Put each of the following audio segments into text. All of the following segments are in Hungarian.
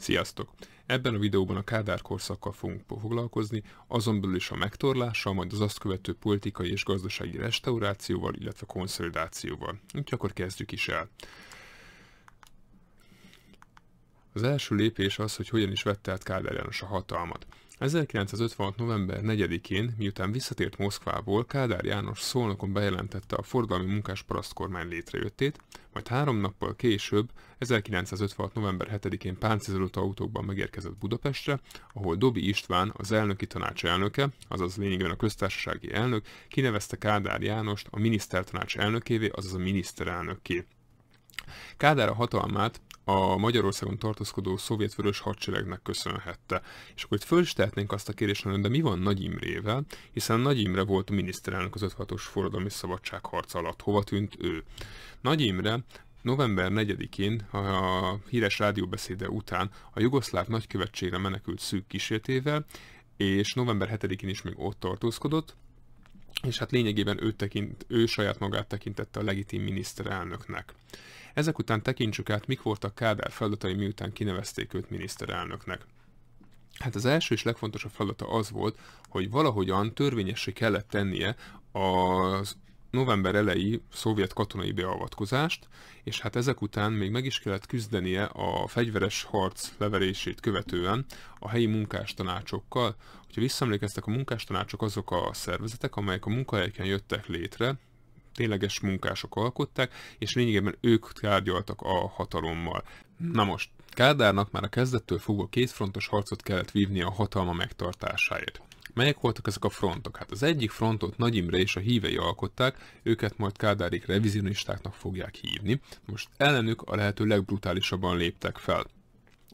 Sziasztok! Ebben a videóban a Kádár korszakkal fogunk foglalkozni, azon belül is a megtorlással, majd az azt követő politikai és gazdasági restaurációval, illetve konszolidációval. Úgyhogy akkor kezdjük is el. Az első lépés az, hogy hogyan is vette át Kádár János a hatalmat. 1956. november 4-én, miután visszatért Moszkvából, Kádár János szolnokon bejelentette a forgalmi munkás kormány létrejöttét, majd három nappal később, 1956. november 7-én páncélozott autókban megérkezett Budapestre, ahol Dobi István, az elnöki tanács elnöke, azaz lényegében a köztársasági elnök, kinevezte Kádár Jánost a minisztertanács elnökévé, azaz a miniszterelnökké. Kádár a hatalmát a Magyarországon tartózkodó szovjetvörös hadseregnek köszönhette. És akkor itt föl is tehetnénk azt a kérdést, de mi van Nagy Imrével, hiszen Nagy Imre volt a miniszterelnök az 56-os forradalmi szabadságharc alatt. Hova tűnt ő? Nagy Imre November 4-én a híres rádióbeszéde után a jugoszláv nagykövetségre menekült szűk kísértével, és november 7-én is még ott tartózkodott, és hát lényegében ő, tekint, ő saját magát tekintette a legitim miniszterelnöknek. Ezek után tekintsük át, mik voltak Kádár feladatai, miután kinevezték őt miniszterelnöknek. Hát az első és legfontosabb feladata az volt, hogy valahogyan törvényessé kellett tennie az november elejé szovjet katonai beavatkozást, és hát ezek után még meg is kellett küzdenie a fegyveres harc leverését követően a helyi munkástanácsokkal. Hogyha visszaemlékeztek, a munkástanácsok azok a szervezetek, amelyek a munkahelyeken jöttek létre, tényleges munkások alkották, és lényegében ők tárgyaltak a hatalommal. Na most, Kádárnak már a kezdettől fogva kétfrontos harcot kellett vívni a hatalma megtartásáért. Melyek voltak ezek a frontok? Hát az egyik frontot Nagy Imre és a hívei alkották, őket majd Kádárik revizionistáknak fogják hívni. Most ellenük a lehető legbrutálisabban léptek fel.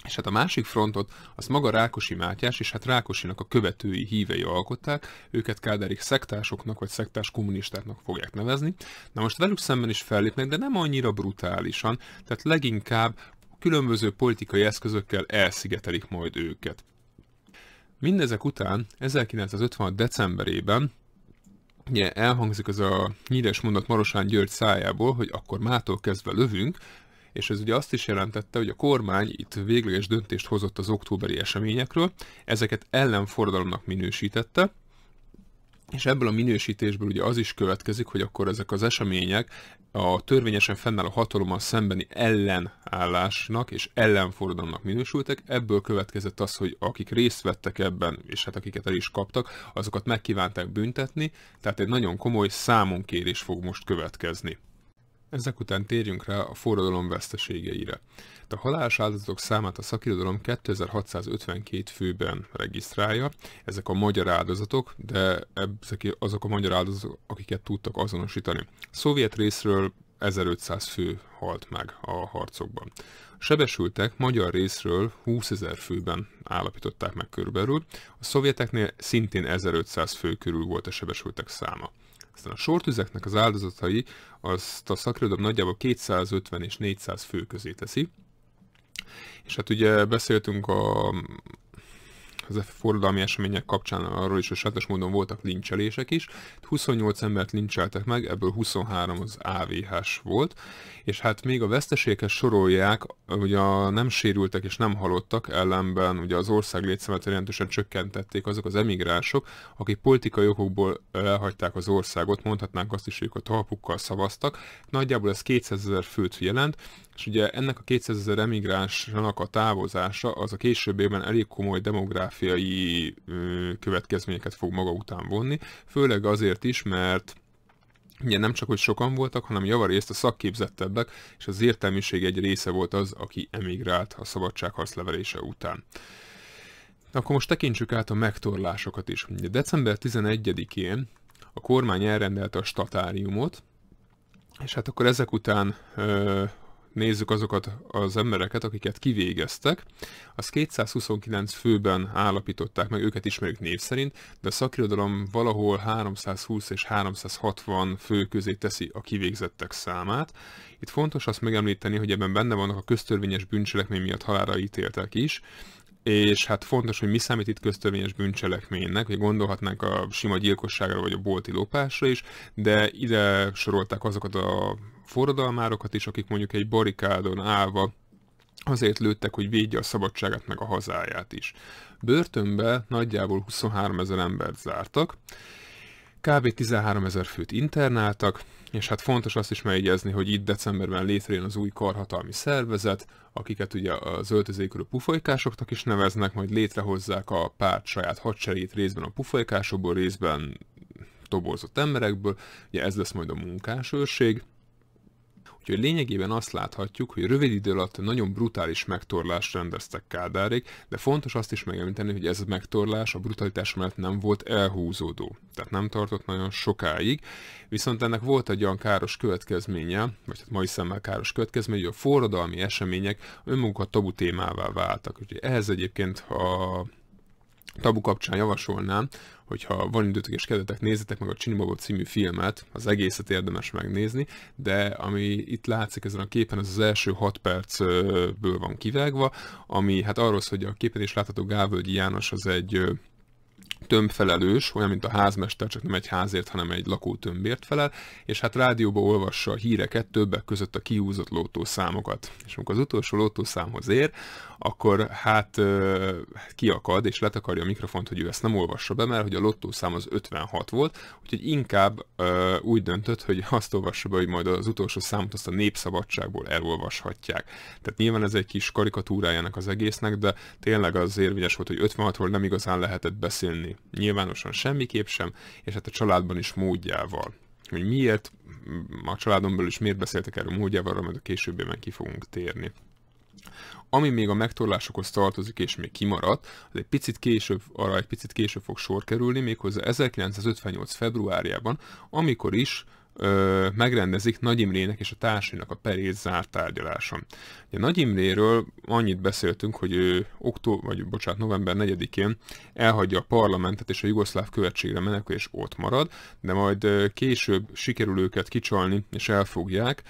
És hát a másik frontot, az maga Rákosi Mátyás, és hát Rákosinak a követői hívei alkották, őket Kádárik szektásoknak vagy szektás kommunistáknak fogják nevezni. Na most velük szemben is fellépnek, de nem annyira brutálisan, tehát leginkább különböző politikai eszközökkel elszigetelik majd őket. Mindezek után 1956. decemberében ugye elhangzik az a nyíres mondat Marosán György szájából, hogy akkor mától kezdve lövünk, és ez ugye azt is jelentette, hogy a kormány itt végleges döntést hozott az októberi eseményekről, ezeket ellenforradalomnak minősítette, és ebből a minősítésből ugye az is következik, hogy akkor ezek az események a törvényesen fennálló hatalommal szembeni ellenállásnak és ellenforradalomnak minősültek, ebből következett az, hogy akik részt vettek ebben, és hát akiket el is kaptak, azokat megkívánták büntetni, tehát egy nagyon komoly számonkérés fog most következni. Ezek után térjünk rá a forradalom veszteségeire. A halálos áldozatok számát a szakirodalom 2652 főben regisztrálja. Ezek a magyar áldozatok, de ezek azok a magyar áldozatok, akiket tudtak azonosítani. Szovjet részről 1500 fő halt meg a harcokban. Sebesültek magyar részről 20 ezer főben állapították meg körülbelül, a szovjeteknél szintén 1500 fő körül volt a sebesültek száma. Aztán a sortüzeknek az áldozatai azt a szakirodalom nagyjából 250 és 400 fő közé teszi. És hát ugye beszéltünk a, az forradalmi események kapcsán arról is, hogy sajátos módon voltak lincselések is. 28 embert lincseltek meg, ebből 23 az AVH-s volt, és hát még a veszteségeket sorolják, ugye nem sérültek és nem halottak, ellenben ugye az ország létszámát jelentősen csökkentették azok az emigránsok, akik politikai okokból elhagyták az országot, mondhatnánk azt is, hogy a talpukkal szavaztak. Nagyjából ez 200 ezer főt jelent, és ugye ennek a 200 ezer emigránsnak a távozása az a későbbiekben elég komoly demográfiai következményeket fog maga után vonni, főleg azért is, mert Ugye nem csak, hogy sokan voltak, hanem javarészt a szakképzettebbek és az értelmiség egy része volt az, aki emigrált a szabadságharc levelése után. Akkor most tekintsük át a megtorlásokat is. Ugye december 11-én a kormány elrendelte a statáriumot, és hát akkor ezek után nézzük azokat az embereket, akiket kivégeztek, az 229 főben állapították meg, őket ismerjük név szerint, de a szakirodalom valahol 320 és 360 fő közé teszi a kivégzettek számát. Itt fontos azt megemlíteni, hogy ebben benne vannak a köztörvényes bűncselekmény miatt halára ítéltek is, és hát fontos, hogy mi számít itt köztörvényes bűncselekménynek, hogy gondolhatnánk a sima gyilkosságra vagy a bolti lopásra is, de ide sorolták azokat a forradalmárokat is, akik mondjuk egy barikádon állva azért lőttek, hogy védje a szabadságát meg a hazáját is. Börtönbe nagyjából 23 ezer embert zártak, kb. 13 ezer főt internáltak, és hát fontos azt is megjegyezni, hogy itt decemberben létrejön az új karhatalmi szervezet, akiket ugye az zöldözékörű pufajkásoknak is neveznek, majd létrehozzák a párt saját hadserét részben a pufajkásokból, részben toborzott emberekből, ugye ez lesz majd a munkásőrség, Úgyhogy lényegében azt láthatjuk, hogy rövid idő alatt nagyon brutális megtorlást rendeztek Kádárék, de fontos azt is megemlíteni, hogy ez a megtorlás a brutalitás mellett nem volt elhúzódó. Tehát nem tartott nagyon sokáig, viszont ennek volt egy olyan káros következménye, vagy hát mai szemmel káros következménye, hogy a forradalmi események önmagukat tabu témává váltak. Úgyhogy ehhez egyébként a tabu kapcsán javasolnám, hogyha van időtök és kedvetek, nézzetek meg a Csinibabot című filmet, az egészet érdemes megnézni, de ami itt látszik ezen a képen, az az első 6 percből van kivágva, ami hát arról szól, hogy a képen is látható Gávölgyi János az egy tömbfelelős, olyan, mint a házmester, csak nem egy házért, hanem egy lakótömbért felel, és hát rádióba olvassa a híreket, többek között a kihúzott lótószámokat. És amikor az utolsó lótószámhoz ér, akkor hát kiakad, és letakarja a mikrofont, hogy ő ezt nem olvassa be, mert hogy a lottószám az 56 volt, úgyhogy inkább úgy döntött, hogy azt olvassa be, hogy majd az utolsó számot azt a népszabadságból elolvashatják. Tehát nyilván ez egy kis karikatúrájának az egésznek, de tényleg az érvényes volt, hogy 56-ról nem igazán lehetett beszélni Nyilvánosan semmiképp sem, és hát a családban is módjával. Hogy miért, a családon belül is miért beszéltek erről módjával, majd a későbbiben ki fogunk térni. Ami még a megtorlásokhoz tartozik és még kimaradt, az egy picit később, arra egy picit később fog sor kerülni, méghozzá 1958. februárjában, amikor is ö, megrendezik Nagy Imrének és a társainak a peréz zárt tárgyaláson. Ugye Nagy Imréről annyit beszéltünk, hogy ő októ, vagy bocsánat, november 4-én elhagyja a parlamentet és a jugoszláv követségre menekül és ott marad, de majd később sikerül őket kicsalni és elfogják,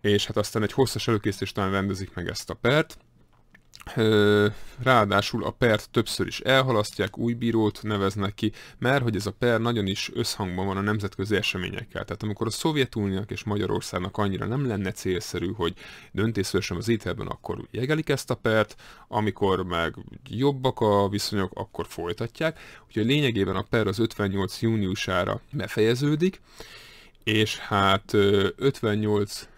és hát aztán egy hosszas előkészítést rendezik meg ezt a pert, Ráadásul a pert többször is elhalasztják, új bírót neveznek ki, mert hogy ez a per nagyon is összhangban van a nemzetközi eseményekkel. Tehát amikor a Szovjetuniónak és Magyarországnak annyira nem lenne célszerű, hogy döntésszörösen az ételben, akkor jegelik ezt a pert, amikor meg jobbak a viszonyok, akkor folytatják. Úgyhogy lényegében a per az 58 júniusára befejeződik, és hát 58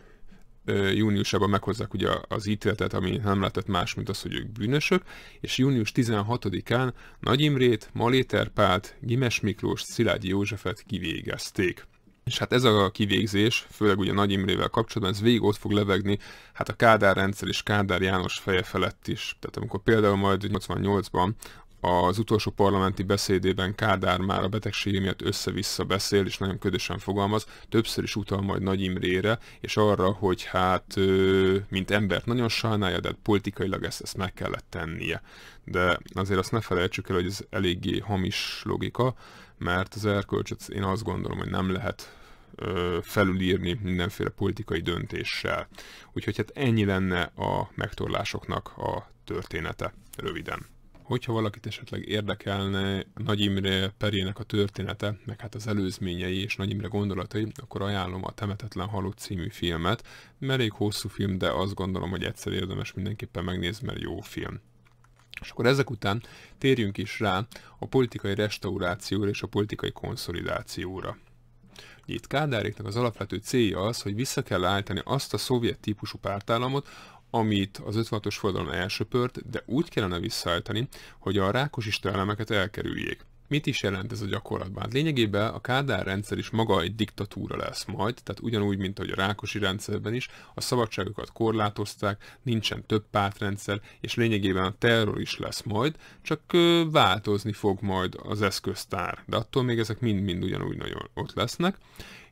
júniusában meghozzák ugye az ítéletet, ami nem lehetett más, mint az, hogy ők bűnösök, és június 16-án Nagy Imrét, Maléter Pált, Gimes Miklós, Szilágyi Józsefet kivégezték. És hát ez a kivégzés, főleg ugye Nagy Imrével kapcsolatban, ez végig ott fog levegni, hát a Kádár rendszer és Kádár János feje felett is. Tehát amikor például majd 88-ban az utolsó parlamenti beszédében Kádár már a betegsége miatt össze-vissza beszél, és nagyon ködösen fogalmaz, többször is utal majd Nagy Imrére, és arra, hogy hát, mint embert nagyon sajnálja, de hát politikailag ezt, ezt meg kellett tennie. De azért azt ne felejtsük el, hogy ez eléggé hamis logika, mert az erkölcsöt én azt gondolom, hogy nem lehet felülírni mindenféle politikai döntéssel. Úgyhogy hát ennyi lenne a megtorlásoknak a története röviden. Hogyha valakit esetleg érdekelne Nagy Imre Perének a története, meg hát az előzményei és Nagy Imre gondolatai, akkor ajánlom a Temetetlen Halott című filmet. Elég hosszú film, de azt gondolom, hogy egyszer érdemes mindenképpen megnézni, mert jó film. És akkor ezek után térjünk is rá a politikai restaurációra és a politikai konszolidációra. Itt Kádáréknak az alapvető célja az, hogy vissza kell állítani azt a szovjet típusú pártállamot, amit az 56-os forradalom elsöpört, de úgy kellene visszaállítani, hogy a rákos elemeket elkerüljék. Mit is jelent ez a gyakorlatban? Hát lényegében a Kádár rendszer is maga egy diktatúra lesz majd, tehát ugyanúgy, mint ahogy a Rákosi rendszerben is, a szabadságokat korlátozták, nincsen több pártrendszer, és lényegében a terror is lesz majd, csak ö, változni fog majd az eszköztár, de attól még ezek mind-mind ugyanúgy nagyon ott lesznek,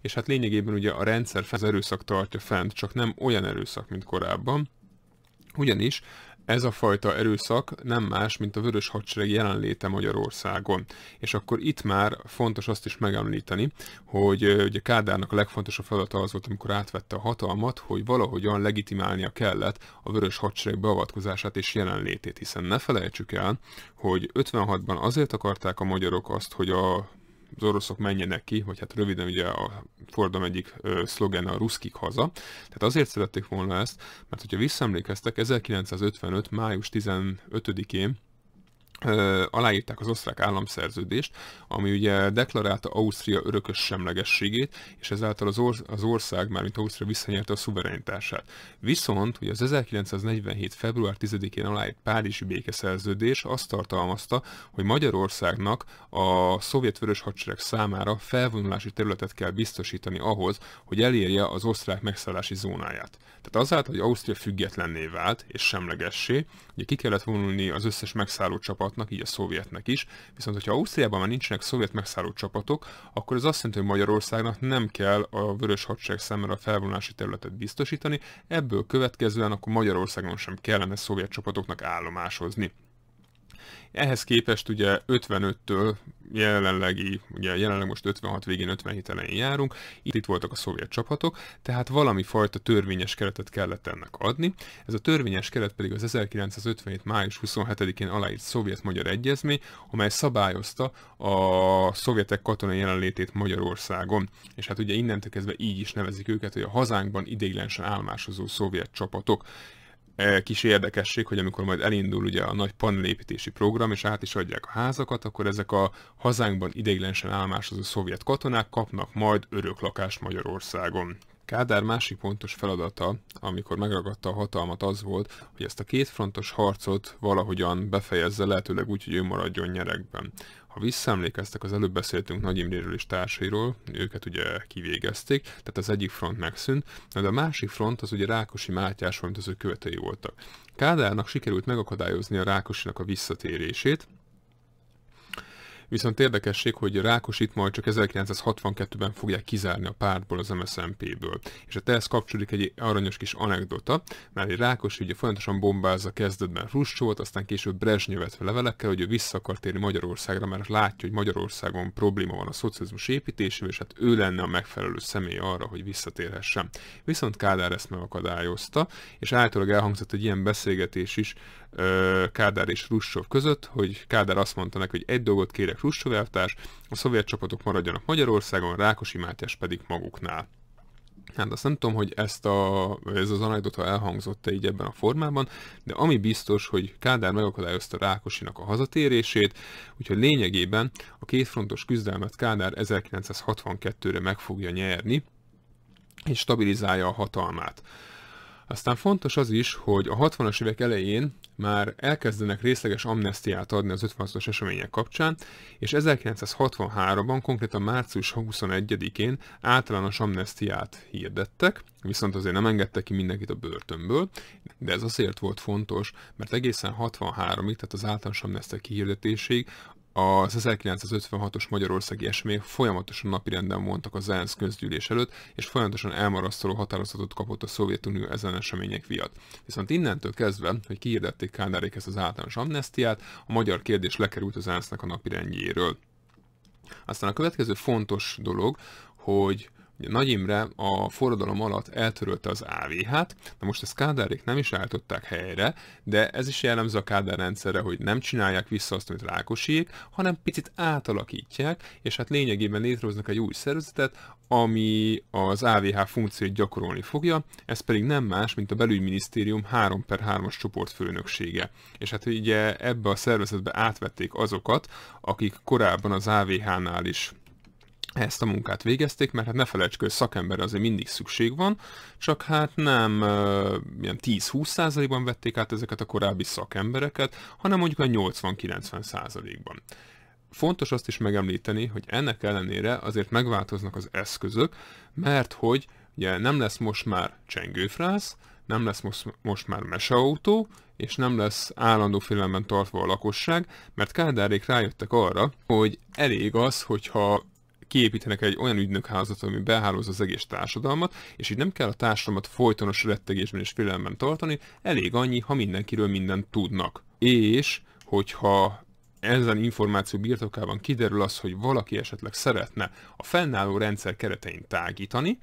és hát lényegében ugye a rendszer az erőszak tartja fent, csak nem olyan erőszak, mint korábban, ugyanis ez a fajta erőszak nem más, mint a vörös hadsereg jelenléte Magyarországon. És akkor itt már fontos azt is megemlíteni, hogy ugye Kádárnak a legfontosabb feladata az volt, amikor átvette a hatalmat, hogy valahogyan legitimálnia kellett a vörös hadsereg beavatkozását és jelenlétét, hiszen ne felejtsük el, hogy 56-ban azért akarták a magyarok azt, hogy a az oroszok menjenek ki, vagy hát röviden ugye a Fordom egyik szlogen a ruszkik haza. Tehát azért szerették volna ezt, mert hogyha visszaemlékeztek, 1955. május 15-én aláírták az osztrák államszerződést, ami ugye deklarálta Ausztria örökös semlegességét, és ezáltal az, or- az ország, mármint Ausztria visszanyerte a szuverenitását. Viszont ugye az 1947. február 10-én aláírt Párizsi békeszerződés azt tartalmazta, hogy Magyarországnak a szovjet vörös hadsereg számára felvonulási területet kell biztosítani ahhoz, hogy elérje az osztrák megszállási zónáját. Tehát azáltal, hogy Ausztria függetlenné vált és semlegessé, ugye ki kellett vonulni az összes megszálló csapat csapatnak, így a szovjetnek is, viszont hogyha Ausztriában már nincsenek szovjet megszálló csapatok, akkor ez azt jelenti, hogy Magyarországnak nem kell a vörös hadsereg számára a felvonási területet biztosítani, ebből következően akkor Magyarországon sem kellene szovjet csapatoknak állomásozni. Ehhez képest ugye 55-től jelenlegi, ugye jelenleg most 56 végén, 57 elején járunk, itt, itt voltak a szovjet csapatok, tehát valami fajta törvényes keretet kellett ennek adni. Ez a törvényes keret pedig az 1957. május 27-én aláírt szovjet-magyar egyezmény, amely szabályozta a szovjetek katonai jelenlétét Magyarországon. És hát ugye innentől kezdve így is nevezik őket, hogy a hazánkban ideiglenesen állomásozó szovjet csapatok. E, kis érdekesség, hogy amikor majd elindul ugye a nagy panelépítési program, és át is adják a házakat, akkor ezek a hazánkban ideiglenesen állomásozó szovjet katonák kapnak majd örök lakást Magyarországon. Kádár másik pontos feladata, amikor megragadta a hatalmat az volt, hogy ezt a kétfrontos harcot valahogyan befejezze, lehetőleg úgy, hogy ő maradjon nyerekben. Ha visszaemlékeztek, az előbb beszéltünk Nagy Imréről és társairól, őket ugye kivégezték, tehát az egyik front megszűnt, de a másik front az ugye Rákosi Mátyás, volt az ő követői voltak. Kádárnak sikerült megakadályozni a Rákosinak a visszatérését, Viszont érdekesség, hogy itt majd csak 1962-ben fogják kizárni a pártból az MSZMP-ből. És hát ehhez kapcsolódik egy aranyos kis anekdota, mert egy Rákos ugye folyamatosan bombázza kezdetben Ruscsót, aztán később Brezsnyevet levelekkel, hogy ő vissza akar térni Magyarországra, mert látja, hogy Magyarországon probléma van a szocializmus építésével, és hát ő lenne a megfelelő személy arra, hogy visszatérhessen. Viszont Kádár ezt megakadályozta, és általában elhangzott egy ilyen beszélgetés is, Kádár és Russov között, hogy Kádár azt mondta neki, hogy egy dolgot kérek Russov elvtárs, a szovjet csapatok maradjanak Magyarországon, Rákosi Mátyás pedig maguknál. Hát azt nem tudom, hogy ezt a, ez az anajdota elhangzott-e így ebben a formában, de ami biztos, hogy Kádár megakadályozta Rákosinak a hazatérését, úgyhogy lényegében a kétfrontos küzdelmet Kádár 1962-re meg fogja nyerni, és stabilizálja a hatalmát. Aztán fontos az is, hogy a 60-as évek elején már elkezdenek részleges amnestiát adni az 56-os események kapcsán, és 1963-ban, konkrétan március 21-én általános amnestiát hirdettek, viszont azért nem engedtek ki mindenkit a börtönből, de ez azért volt fontos, mert egészen 63-ig, tehát az általános amnestia kihirdetéséig az 1956-os magyarországi események folyamatosan napirenden voltak az ENSZ közgyűlés előtt, és folyamatosan elmarasztaló határozatot kapott a Szovjetunió ezen események miatt. Viszont innentől kezdve, hogy kiirdették Kádárék ezt az általános amnestiát, a magyar kérdés lekerült az ENSZ-nek a napirendjéről. Aztán a következő fontos dolog, hogy nagy Imre a forradalom alatt eltörölte az AVH-t, na most ezt Kádárék nem is álltották helyre, de ez is jellemző a Kádár rendszerre, hogy nem csinálják vissza azt, amit Rákosiék, hanem picit átalakítják, és hát lényegében létrehoznak egy új szervezetet, ami az AVH funkciót gyakorolni fogja, ez pedig nem más, mint a belügyminisztérium 3 per 3-as csoportfőnöksége. És hát ugye ebbe a szervezetbe átvették azokat, akik korábban az AVH-nál is ezt a munkát végezték, mert hát ne felejtsük, hogy szakember azért mindig szükség van, csak hát nem uh, ilyen 10-20%-ban vették át ezeket a korábbi szakembereket, hanem mondjuk a 80-90%-ban. Fontos azt is megemlíteni, hogy ennek ellenére azért megváltoznak az eszközök, mert hogy ugye nem lesz most már csengőfrász, nem lesz most, most már meseautó, és nem lesz állandó félelemben tartva a lakosság, mert Kádárék rájöttek arra, hogy elég az, hogyha kiépítenek egy olyan ügynökházat, ami behálóz az egész társadalmat, és így nem kell a társadalmat folytonos rettegésben és félelemben tartani, elég annyi, ha mindenkiről mindent tudnak. És hogyha ezen információ birtokában kiderül az, hogy valaki esetleg szeretne a fennálló rendszer keretein tágítani,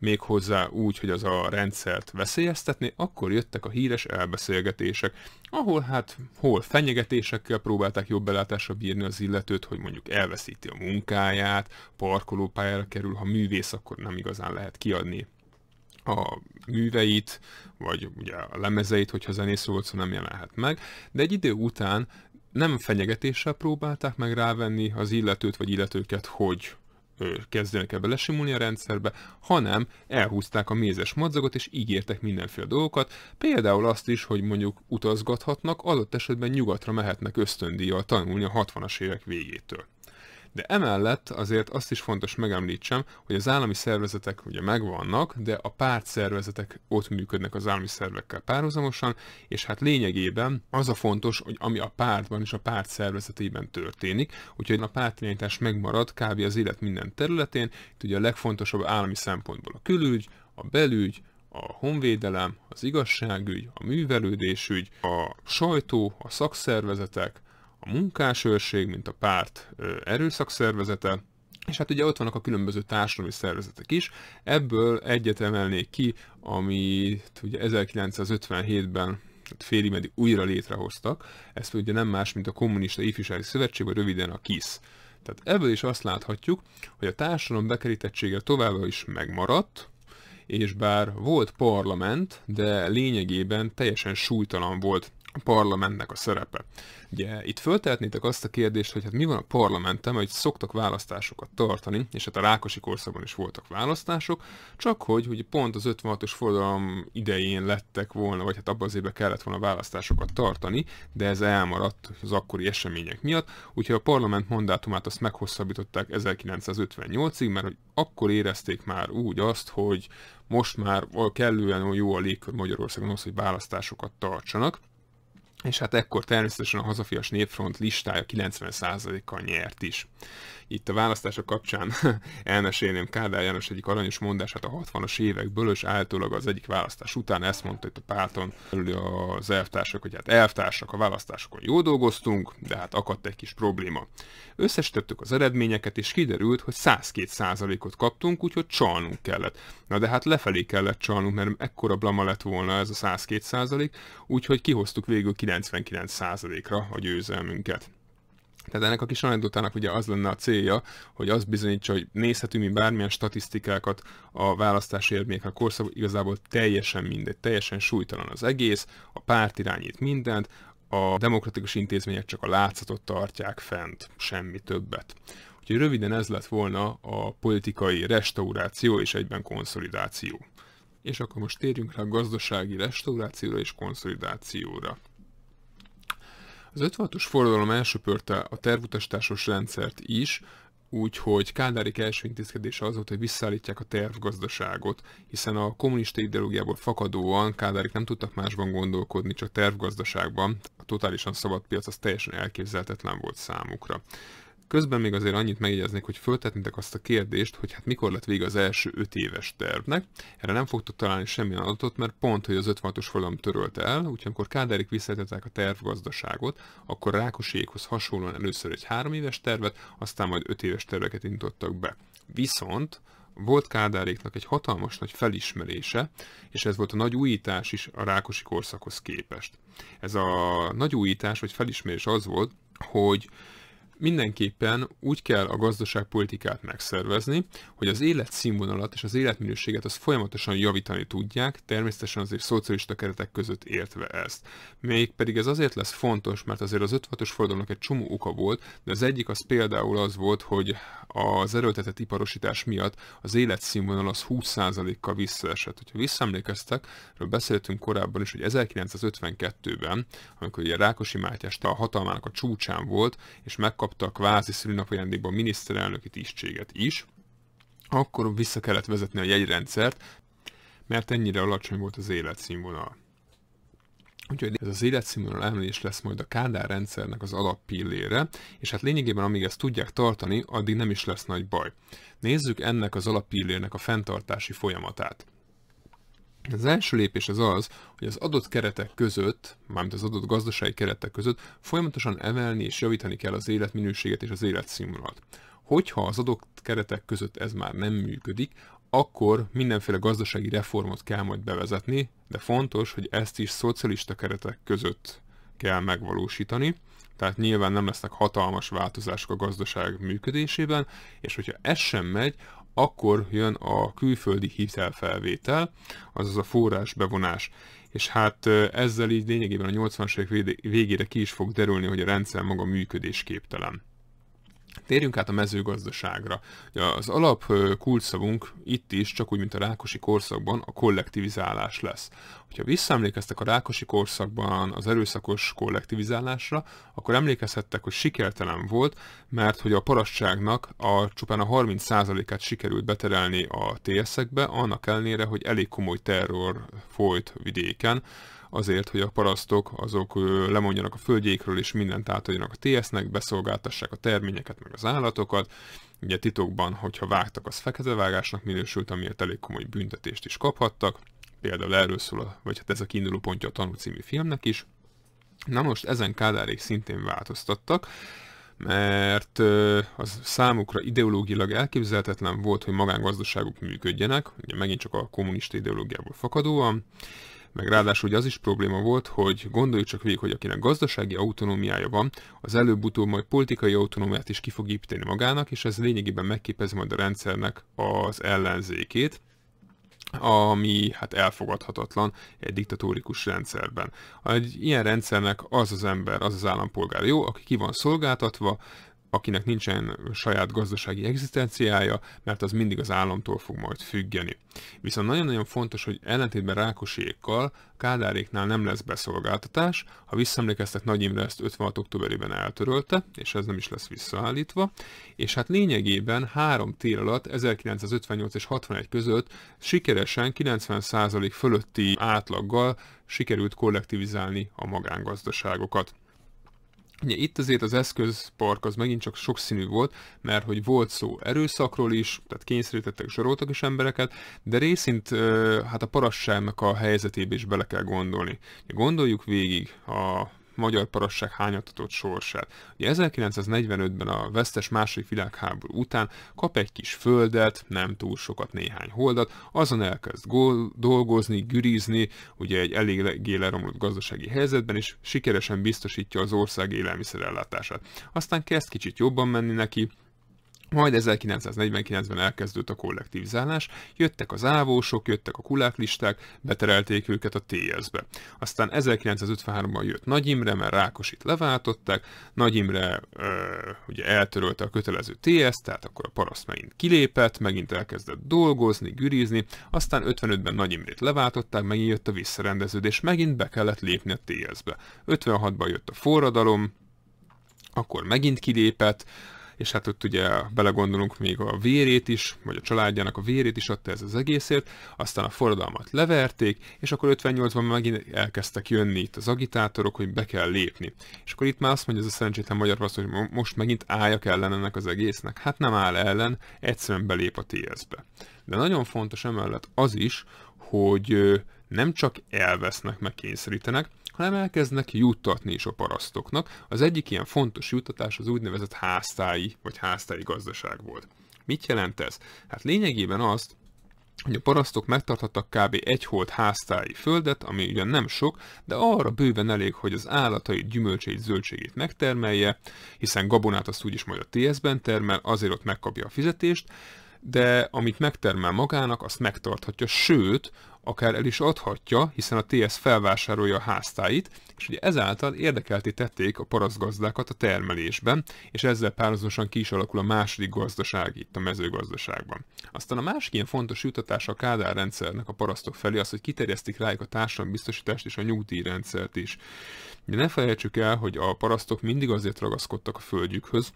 méghozzá úgy, hogy az a rendszert veszélyeztetni, akkor jöttek a híres elbeszélgetések, ahol hát hol fenyegetésekkel próbálták jobb belátásra bírni az illetőt, hogy mondjuk elveszíti a munkáját, parkolópályára kerül, ha művész, akkor nem igazán lehet kiadni a műveit, vagy ugye a lemezeit, hogyha zenész volt, szóval nem jelenhet meg, de egy idő után nem fenyegetéssel próbálták meg rávenni az illetőt vagy illetőket, hogy kezdjenek el belesimulni a rendszerbe, hanem elhúzták a mézes madzagot, és ígértek mindenféle dolgokat, például azt is, hogy mondjuk utazgathatnak, adott esetben nyugatra mehetnek ösztöndíjjal tanulni a 60-as évek végétől. De emellett azért azt is fontos megemlítsem, hogy az állami szervezetek ugye megvannak, de a párt szervezetek ott működnek az állami szervekkel párhuzamosan, és hát lényegében az a fontos, hogy ami a pártban és a párt szervezetében történik, úgyhogy a pártirányítás megmarad kb. az élet minden területén, itt ugye a legfontosabb állami szempontból a külügy, a belügy, a honvédelem, az igazságügy, a művelődésügy, a sajtó, a szakszervezetek, a munkásőrség, mint a párt erőszakszervezete, és hát ugye ott vannak a különböző társadalmi szervezetek is, ebből egyet emelnék ki, amit ugye 1957-ben hát meddig újra létrehoztak, ez ugye nem más, mint a Kommunista Ifjúsági Szövetség, vagy röviden a KISZ. Tehát ebből is azt láthatjuk, hogy a társadalom bekerítettsége továbbra is megmaradt, és bár volt parlament, de lényegében teljesen súlytalan volt a parlamentnek a szerepe. Ugye itt föltehetnétek azt a kérdést, hogy hát mi van a parlamentem, hogy szoktak választásokat tartani, és hát a Rákosi korszakban is voltak választások, csak hogy hogy pont az 56-os forradalom idején lettek volna, vagy hát abban az évben kellett volna választásokat tartani, de ez elmaradt az akkori események miatt, úgyhogy a parlament mandátumát azt meghosszabbították 1958-ig, mert hogy akkor érezték már úgy azt, hogy most már kellően jó a légkör Magyarországon az, hogy választásokat tartsanak, és hát ekkor természetesen a hazafias népfront listája 90%-kal nyert is itt a választások kapcsán elmesélném Kádár János egyik aranyos mondását a 60-as évekből, és általában az egyik választás után ezt mondta itt a párton az elvtársak, hogy hát elvtársak a választásokon jó dolgoztunk, de hát akadt egy kis probléma. Összesítettük az eredményeket, és kiderült, hogy 102%-ot kaptunk, úgyhogy csalnunk kellett. Na de hát lefelé kellett csalnunk, mert ekkora blama lett volna ez a 102%, úgyhogy kihoztuk végül 99%-ra a győzelmünket. Tehát ennek a kis anekdotának ugye az lenne a célja, hogy az bizonyítsa, hogy nézhetünk mi bármilyen statisztikákat a választási eredményeknek a korszak igazából teljesen mindegy, teljesen súlytalan az egész, a párt irányít mindent, a demokratikus intézmények csak a látszatot tartják fent, semmi többet. Úgyhogy röviden ez lett volna a politikai restauráció és egyben konszolidáció. És akkor most térjünk rá a gazdasági restaurációra és konszolidációra. Az 56-os forradalom elsöpörte a tervutasításos rendszert is, úgyhogy Kádárik első intézkedése az volt, hogy visszaállítják a tervgazdaságot, hiszen a kommunista ideológiából fakadóan Kádárik nem tudtak másban gondolkodni, csak tervgazdaságban, a totálisan szabad piac az teljesen elképzelhetetlen volt számukra. Közben még azért annyit megjegyeznék, hogy föltetnétek azt a kérdést, hogy hát mikor lett vége az első 5 éves tervnek. Erre nem fogtok találni semmilyen adatot, mert pont, hogy az 56-os forradalom törölt el, úgyhogy amikor Kádárik visszatettek a tervgazdaságot, akkor Rákosékhoz hasonlóan először egy 3 éves tervet, aztán majd 5 éves terveket intottak be. Viszont volt Kádáréknak egy hatalmas nagy felismerése, és ez volt a nagy újítás is a Rákosi korszakhoz képest. Ez a nagy újítás vagy felismerés az volt, hogy Mindenképpen úgy kell a gazdaságpolitikát megszervezni, hogy az életszínvonalat és az életminőséget az folyamatosan javítani tudják, természetesen azért szocialista keretek között értve ezt. Még pedig ez azért lesz fontos, mert azért az 56-os forradalomnak egy csomó oka volt, de az egyik az például az volt, hogy az erőltetett iparosítás miatt az életszínvonal az 20%-kal visszaesett. Ha visszaemlékeztek, erről beszéltünk korábban is, hogy 1952-ben, amikor ugye Rákosi Mátyás a hatalmának a csúcsán volt, és megkapta a kvázi szülinapajándékban miniszterelnöki tisztséget is, akkor vissza kellett vezetni a jegyrendszert, mert ennyire alacsony volt az életszínvonal. Úgyhogy ez az életszínvonal emelés lesz majd a Kádár rendszernek az alappillére, és hát lényegében amíg ezt tudják tartani, addig nem is lesz nagy baj. Nézzük ennek az alappillérnek a fenntartási folyamatát. Az első lépés az az, hogy az adott keretek között, mármint az adott gazdasági keretek között folyamatosan emelni és javítani kell az életminőséget és az életszínvonalat. Hogyha az adott keretek között ez már nem működik, akkor mindenféle gazdasági reformot kell majd bevezetni, de fontos, hogy ezt is szocialista keretek között kell megvalósítani, tehát nyilván nem lesznek hatalmas változások a gazdaság működésében, és hogyha ez sem megy, akkor jön a külföldi hitelfelvétel, azaz a forrás bevonás. És hát ezzel így lényegében a 80-as évek végére ki is fog derülni, hogy a rendszer maga működésképtelen. Térjünk át a mezőgazdaságra. Az alap kulcsszavunk itt is, csak úgy, mint a Rákosi korszakban, a kollektivizálás lesz. Ha visszaemlékeztek a Rákosi korszakban az erőszakos kollektivizálásra, akkor emlékezhettek, hogy sikertelen volt, mert hogy a parasságnak a csupán a 30%-át sikerült beterelni a TS-ekbe, annak ellenére, hogy elég komoly terror folyt vidéken, azért, hogy a parasztok azok lemondjanak a földjékről, és mindent átadjanak a TS-nek, beszolgáltassák a terményeket, meg az állatokat. Ugye titokban, hogyha vágtak, az vágásnak minősült, amiért elég komoly büntetést is kaphattak. Például erről szól, a, vagy hát ez a kiinduló pontja a tanú című filmnek is. Na most ezen kádárék szintén változtattak, mert az számukra ideológilag elképzelhetetlen volt, hogy magángazdaságok működjenek, ugye megint csak a kommunista ideológiából fakadóan, meg ráadásul ugye az is probléma volt, hogy gondoljuk csak végig, hogy akinek gazdasági autonómiája van, az előbb-utóbb majd politikai autonómiát is ki fog építeni magának, és ez lényegében megképezi majd a rendszernek az ellenzékét ami hát elfogadhatatlan egy diktatórikus rendszerben. Egy ilyen rendszernek az az ember, az az állampolgár jó, aki ki van szolgáltatva, akinek nincsen saját gazdasági egzisztenciája, mert az mindig az államtól fog majd függeni. Viszont nagyon-nagyon fontos, hogy ellentétben Rákosiékkal Kádáréknál nem lesz beszolgáltatás, ha visszaemlékeztek Nagy Imre ezt 56. októberében eltörölte, és ez nem is lesz visszaállítva, és hát lényegében három tér alatt, 1958 és 61 között sikeresen 90% fölötti átlaggal sikerült kollektivizálni a magángazdaságokat. Ugye itt azért az eszközpark az megint csak sokszínű volt, mert hogy volt szó erőszakról is, tehát kényszerítettek, soroltak is embereket, de részint hát a parasságnak a helyzetébe is bele kell gondolni. Gondoljuk végig a magyar parasság hányatatott sorsát. Ugye 1945-ben a vesztes második világháború után kap egy kis földet, nem túl sokat néhány holdat, azon elkezd dolgozni, gürizni, ugye egy eléggé leromlott gazdasági helyzetben, és sikeresen biztosítja az ország élelmiszerellátását. Aztán kezd kicsit jobban menni neki, majd 1949-ben elkezdődött a kollektivizálás, jöttek az ávósok, jöttek a kuláklisták, beterelték őket a tsz be Aztán 1953-ban jött Nagy Imre, mert Rákosit leváltották, Nagy Imre ö, ugye eltörölte a kötelező TSZ, tehát akkor a paraszt megint kilépett, megint elkezdett dolgozni, gürizni, aztán 55-ben Nagy Imrét leváltották, megint jött a visszarendeződés, megint be kellett lépni a tsz be 56-ban jött a forradalom, akkor megint kilépett, és hát ott ugye belegondolunk még a vérét is, vagy a családjának a vérét is adta ez az egészért, aztán a forradalmat leverték, és akkor 58-ban megint elkezdtek jönni itt az agitátorok, hogy be kell lépni. És akkor itt már azt mondja ez a szerencsétlen magyar vasz, hogy most megint álljak ellen ennek az egésznek. Hát nem áll ellen, egyszerűen belép a tsz be De nagyon fontos emellett az is, hogy nem csak elvesznek, meg kényszerítenek, hanem elkezdnek juttatni is a parasztoknak. Az egyik ilyen fontos juttatás az úgynevezett háztáji vagy háztáji gazdaság volt. Mit jelent ez? Hát lényegében azt, hogy a parasztok megtarthattak kb. egy holt háztáji földet, ami ugyan nem sok, de arra bőven elég, hogy az állatait, gyümölcsét, zöldségét megtermelje, hiszen gabonát azt úgyis majd a TS-ben termel, azért ott megkapja a fizetést, de amit megtermel magának, azt megtarthatja, sőt, akár el is adhatja, hiszen a TS felvásárolja a háztáit, és ugye ezáltal érdekelti tették a paraszgazdákat a termelésben, és ezzel párhuzamosan ki is alakul a második gazdaság itt a mezőgazdaságban. Aztán a másik ilyen fontos jutatása a Kádár rendszernek a parasztok felé az, hogy kiterjesztik rájuk a társadalmi biztosítást és a nyugdíjrendszert is. De ne felejtsük el, hogy a parasztok mindig azért ragaszkodtak a földjükhöz,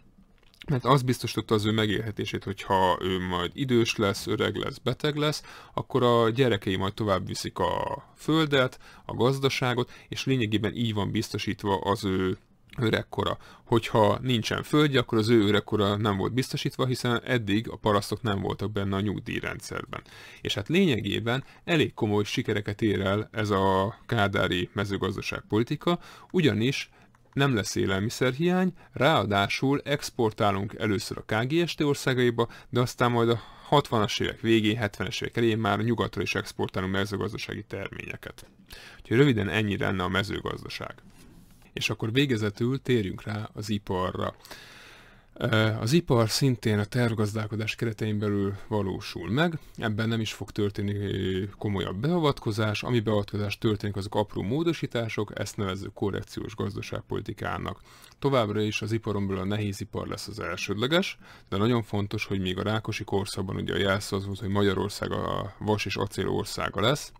mert az biztosította az ő megélhetését, hogyha ő majd idős lesz, öreg lesz, beteg lesz, akkor a gyerekei majd tovább viszik a földet, a gazdaságot, és lényegében így van biztosítva az ő öregkora. Hogyha nincsen földje, akkor az ő öregkora nem volt biztosítva, hiszen eddig a parasztok nem voltak benne a nyugdíjrendszerben. És hát lényegében elég komoly sikereket ér el ez a kádári mezőgazdaságpolitika, ugyanis nem lesz élelmiszerhiány, ráadásul exportálunk először a KGST országaiba, de aztán majd a 60-as évek végén, 70-es évek elején már nyugatra is exportálunk mezőgazdasági terményeket. Úgyhogy röviden ennyi lenne a mezőgazdaság. És akkor végezetül térjünk rá az iparra. Az ipar szintén a tervgazdálkodás keretein belül valósul meg, ebben nem is fog történni komolyabb beavatkozás, ami beavatkozás történik azok apró módosítások, ezt nevezzük korrekciós gazdaságpolitikának. Továbbra is az iparon belül a ipar lesz az elsődleges, de nagyon fontos, hogy még a Rákosi korszakban ugye a jelszó az volt, hogy Magyarország a vas és acél országa lesz,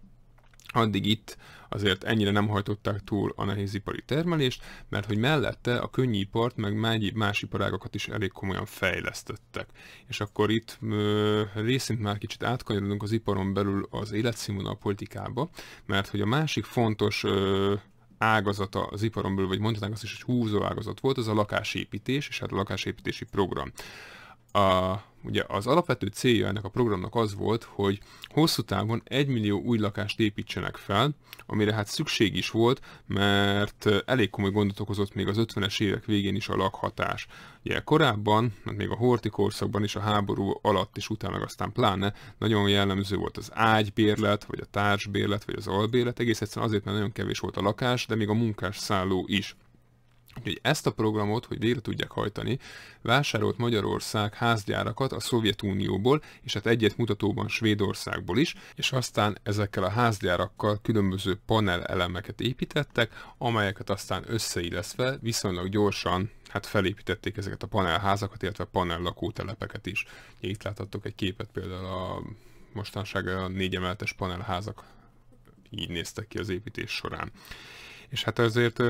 addig itt azért ennyire nem hajtották túl a nehézipari termelést, mert hogy mellette a könnyipart, meg más iparágokat is elég komolyan fejlesztettek. És akkor itt ö, részint már kicsit átkanyarodunk az iparon belül az életszínvonal politikába, mert hogy a másik fontos ö, ágazata az iparon belül, vagy mondhatnánk azt is, hogy húzó ágazat volt, az a lakásépítés, és hát a lakásépítési program. A, Ugye az alapvető célja ennek a programnak az volt, hogy hosszú távon 1 millió új lakást építsenek fel, amire hát szükség is volt, mert elég komoly gondot okozott még az 50-es évek végén is a lakhatás. Ugye korábban, még a horti korszakban is, a háború alatt és utána aztán pláne nagyon jellemző volt az ágybérlet, vagy a társbérlet, vagy az albérlet, egész egyszerűen azért, mert nagyon kevés volt a lakás, de még a munkás szálló is. Úgyhogy ezt a programot, hogy végre tudják hajtani, vásárolt Magyarország házgyárakat a Szovjetunióból, és hát egyet mutatóban Svédországból is, és aztán ezekkel a házgyárakkal különböző panel elemeket építettek, amelyeket aztán összeilleszve viszonylag gyorsan hát felépítették ezeket a panelházakat, illetve panel lakótelepeket is. Itt láthattok egy képet például a mostanság a négy emeletes panelházak így néztek ki az építés során. És hát azért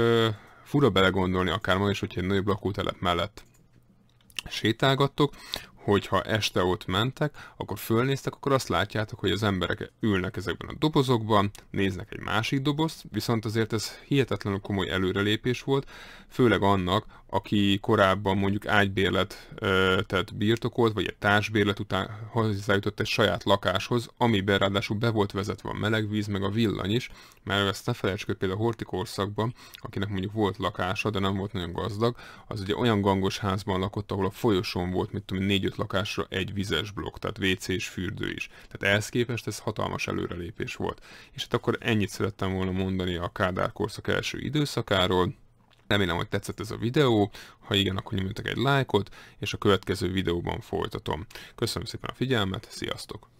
fura belegondolni ma is, hogyha egy nagyobb lakótelep mellett sétálgattok, hogyha este ott mentek, akkor fölnéztek, akkor azt látjátok, hogy az emberek ülnek ezekben a dobozokban, néznek egy másik dobozt, viszont azért ez hihetetlenül komoly előrelépés volt, főleg annak, aki korábban mondjuk ágybérletet birtokolt, vagy egy társbérlet után hozzájutott egy saját lakáshoz, ami ráadásul be volt vezetve a meleg víz, meg a villany is, mert ezt ne felejtsük, hogy például Hortikorszakban, akinek mondjuk volt lakása, de nem volt nagyon gazdag, az ugye olyan gangos házban lakott, ahol a folyosón volt, mint tudom, négy egy lakásra egy vizes blokk, tehát WC és fürdő is. Tehát ehhez képest ez hatalmas előrelépés volt. És hát akkor ennyit szerettem volna mondani a Kádár korszak első időszakáról, Remélem, hogy tetszett ez a videó, ha igen, akkor nyomjatok egy lájkot, és a következő videóban folytatom. Köszönöm szépen a figyelmet, sziasztok!